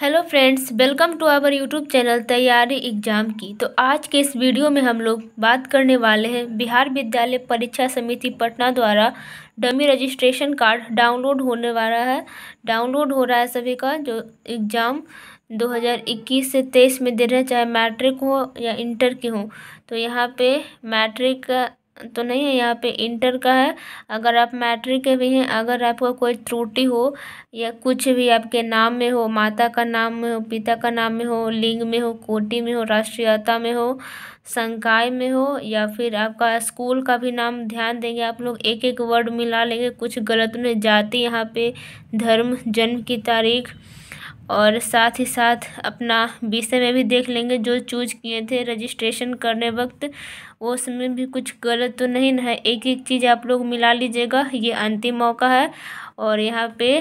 hello friends welcome to our YouTube channel तैयारी exam की तो आज के इस वीडियो में हम लोग बात करने वाले हैं बिहार विद्यालय परीक्षा समिति पटना द्वारा डमी रजिस्ट्रेशन कार्ड डाउनलोड होने वाला है डाउनलोड हो रहा है सभी का जो एग्ज़ाम 2021 से 23 में दे रहे हैं चाहे मैट्रिक हो या इंटर के हो तो यहाँ पे मैट्रिक तो नहीं है यहाँ पे इंटर का है अगर आप मैट्रिक के भी हैं अगर आपका कोई त्रुटि हो या कुछ भी आपके नाम में हो माता का नाम में हो पिता का नाम में हो लिंग में हो कोटि में हो राष्ट्रीयता में हो संकाय में हो या फिर आपका स्कूल का भी नाम ध्यान देंगे आप लोग एक एक वर्ड मिला लेंगे कुछ गलत में जाति यहाँ पे धर्म जन्म की तारीख और साथ ही साथ अपना विषय में भी देख लेंगे जो चूज किए थे रजिस्ट्रेशन करने वक्त वो उसमें भी कुछ गलत तो नहीं है एक एक चीज़ आप लोग मिला लीजिएगा ये अंतिम मौका है और यहाँ पे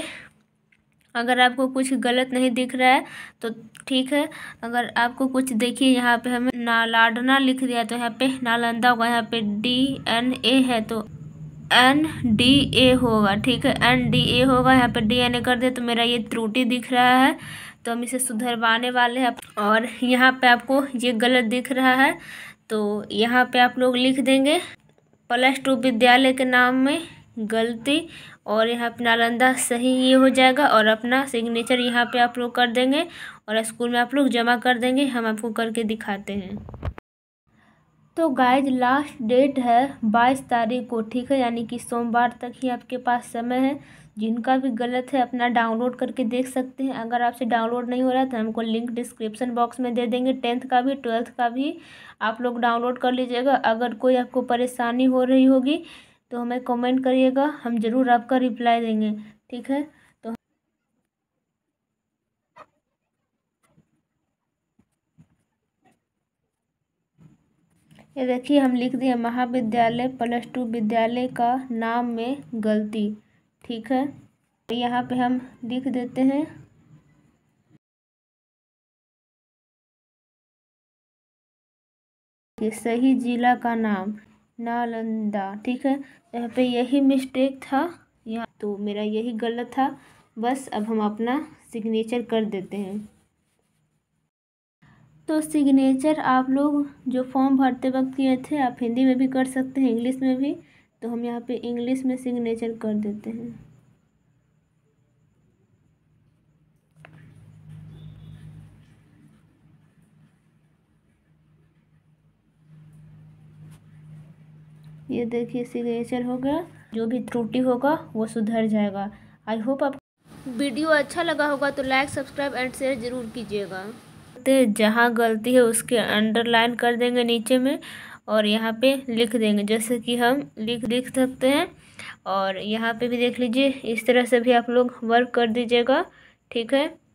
अगर आपको कुछ गलत नहीं दिख रहा है तो ठीक है अगर आपको कुछ देखिए यहाँ पे हमें नालाडना लिख दिया तो यहाँ पे नालंदा होगा यहाँ पे डी एन ए है तो एन डी ए होगा ठीक है एन डी ए होगा यहाँ पर डी एन ए कर दे तो मेरा ये त्रुटि दिख रहा है तो हम इसे सुधरवाने वाले हैं और यहाँ पे आपको ये गलत दिख रहा है तो यहाँ पे आप लोग लिख देंगे प्लस टू विद्यालय के नाम में गलती और यहाँ पर नालंदा सही ये हो जाएगा और अपना सिग्नेचर यहाँ पे आप लोग कर देंगे और स्कूल में आप लोग जमा कर देंगे हम आपको करके दिखाते हैं तो गाइज लास्ट डेट है बाईस तारीख को ठीक है यानी कि सोमवार तक ही आपके पास समय है जिनका भी गलत है अपना डाउनलोड करके देख सकते हैं अगर आपसे डाउनलोड नहीं हो रहा है तो हमको लिंक डिस्क्रिप्शन बॉक्स में दे देंगे टेंथ का भी ट्वेल्थ का भी आप लोग डाउनलोड कर लीजिएगा अगर कोई आपको परेशानी हो रही होगी तो हमें कमेंट करिएगा हम ज़रूर आपका रिप्लाई देंगे ठीक है ये देखिए हम लिख दिए महाविद्यालय प्लस टू विद्यालय का नाम में गलती ठीक है तो यहाँ पे हम लिख देते हैं कि सही जिला का नाम नालंदा ठीक है यहाँ पे यही मिस्टेक था यहाँ तो मेरा यही गलत था बस अब हम अपना सिग्नेचर कर देते हैं तो सिग्नेचर आप लोग जो फॉर्म भरते वक्त किए थे आप हिंदी में भी कर सकते हैं इंग्लिश में भी तो हम यहाँ पे इंग्लिश में सिग्नेचर कर देते हैं ये देखिए सिग्नेचर हो गया जो भी त्रुटि होगा वो सुधर जाएगा आई होप आप वीडियो अच्छा लगा होगा तो लाइक सब्सक्राइब एंड शेयर ज़रूर कीजिएगा करते हैं जहाँ गलती है उसके अंडरलाइन कर देंगे नीचे में और यहाँ पे लिख देंगे जैसे कि हम लिख लिख सकते हैं और यहाँ पे भी देख लीजिए इस तरह से भी आप लोग वर्क कर दीजिएगा ठीक है